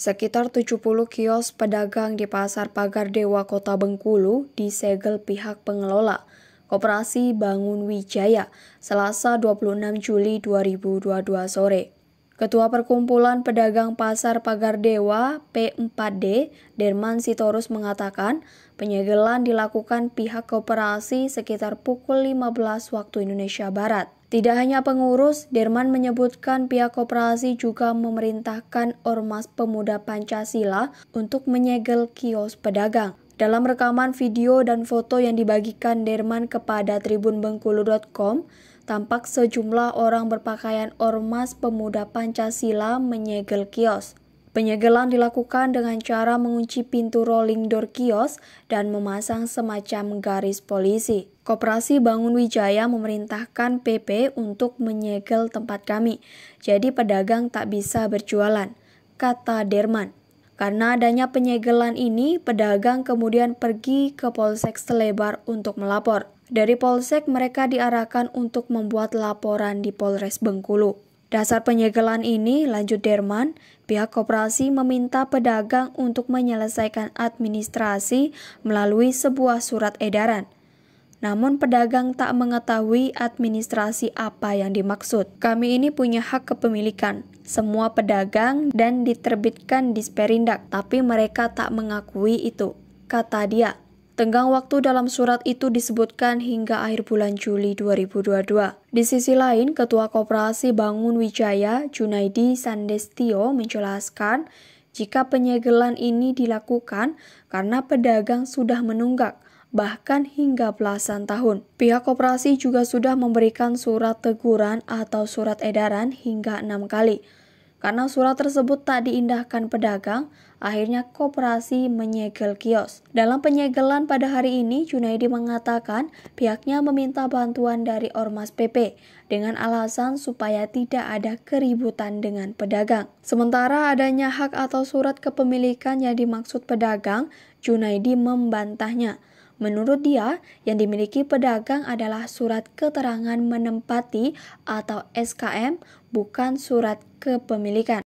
Sekitar 70 kios pedagang di Pasar Pagar Dewa Kota Bengkulu disegel pihak pengelola Koperasi Bangun Wijaya Selasa 26 Juli 2022 sore. Ketua Perkumpulan Pedagang Pasar Pagar Dewa P4D, Derman Sitorus mengatakan, penyegelan dilakukan pihak koperasi sekitar pukul 15 waktu Indonesia Barat. Tidak hanya pengurus, Derman menyebutkan pihak koperasi juga memerintahkan Ormas Pemuda Pancasila untuk menyegel kios pedagang. Dalam rekaman video dan foto yang dibagikan Derman kepada Tribun Bengkulu.com, tampak sejumlah orang berpakaian Ormas Pemuda Pancasila menyegel kios. Penyegelan dilakukan dengan cara mengunci pintu rolling door kios dan memasang semacam garis polisi. Koperasi Bangun Wijaya memerintahkan PP untuk menyegel tempat kami, jadi pedagang tak bisa berjualan, kata Derman. Karena adanya penyegelan ini, pedagang kemudian pergi ke Polsek Selebar untuk melapor. Dari Polsek, mereka diarahkan untuk membuat laporan di Polres Bengkulu. Dasar penyegelan ini, lanjut Derman, pihak koperasi meminta pedagang untuk menyelesaikan administrasi melalui sebuah surat edaran. Namun pedagang tak mengetahui administrasi apa yang dimaksud. Kami ini punya hak kepemilikan, semua pedagang dan diterbitkan di Sperindak, tapi mereka tak mengakui itu. Kata dia, Tenggang waktu dalam surat itu disebutkan hingga akhir bulan Juli 2022. Di sisi lain, Ketua Koperasi Bangun Wijaya, Junaidi Sandestio, menjelaskan jika penyegelan ini dilakukan karena pedagang sudah menunggak bahkan hingga belasan tahun. Pihak koperasi juga sudah memberikan surat teguran atau surat edaran hingga enam kali. Karena surat tersebut tak diindahkan pedagang, akhirnya koperasi menyegel kios. Dalam penyegelan pada hari ini, Junaidi mengatakan pihaknya meminta bantuan dari Ormas PP dengan alasan supaya tidak ada keributan dengan pedagang. Sementara adanya hak atau surat kepemilikan yang dimaksud pedagang, Junaidi membantahnya. Menurut dia, yang dimiliki pedagang adalah surat keterangan menempati atau SKM, bukan surat kepemilikan.